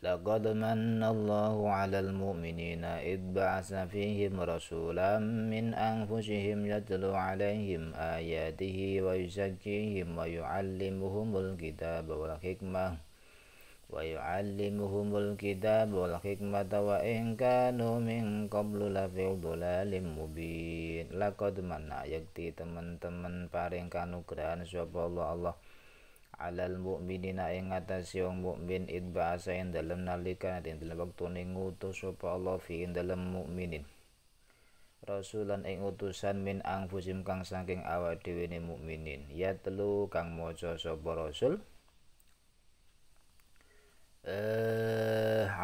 لقد من الله على المؤمنين إذ بعث فيهم رسولا من أنفسهم يتلو عليهم آياته ويزكيهم ويعلمهم الكتاب والحكمة ويعلمهم الكتاب والحكمة وإن كانوا من قبل لفي ضلال مبين لقد من يكتي تمن تمن paring كانوا كران الله الله alal mu'minina ing atas yung mukmin id ba'asa dalam dalem nalika natin dalem wektu ning ngutus sapa Allah fi ing dalem mukminin rasulan ing utusan min fusim kang saking awa dhewe ne mukminin ya telu kang mojo sapa rasul eh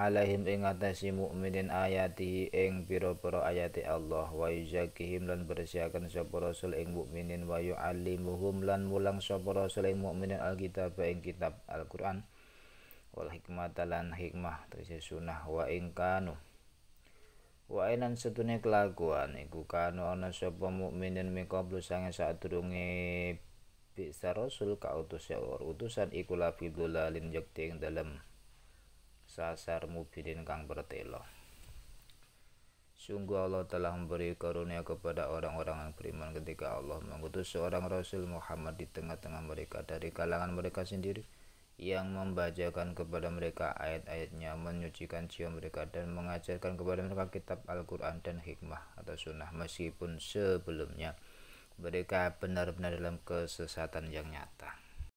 alaihim ing atasi mukminin ayati ing pira-pira ayati Allah wa yuzakihim lan bersihaken sapa rasul ing mukminin wa yuallimuhum lan mulang sapa rasul ing mukminin alkitab ing kitab Al-Qur'an wal hikmata lan hikmah tegese sunah wa ing kanu wa inan setune kelakuan iku kanu ana sapa mukminin mikablu sange sadurunge bisa rasul kautus ya utusan iku lafi dulalin yakti dalem sasar mubidin kang bertelo Sungguh Allah telah memberi karunia kepada orang-orang yang beriman ketika Allah mengutus seorang Rasul Muhammad di tengah-tengah mereka dari kalangan mereka sendiri yang membacakan kepada mereka ayat-ayatnya, menyucikan jiwa mereka dan mengajarkan kepada mereka kitab Al-Quran dan hikmah atau sunnah meskipun sebelumnya mereka benar-benar dalam kesesatan yang nyata.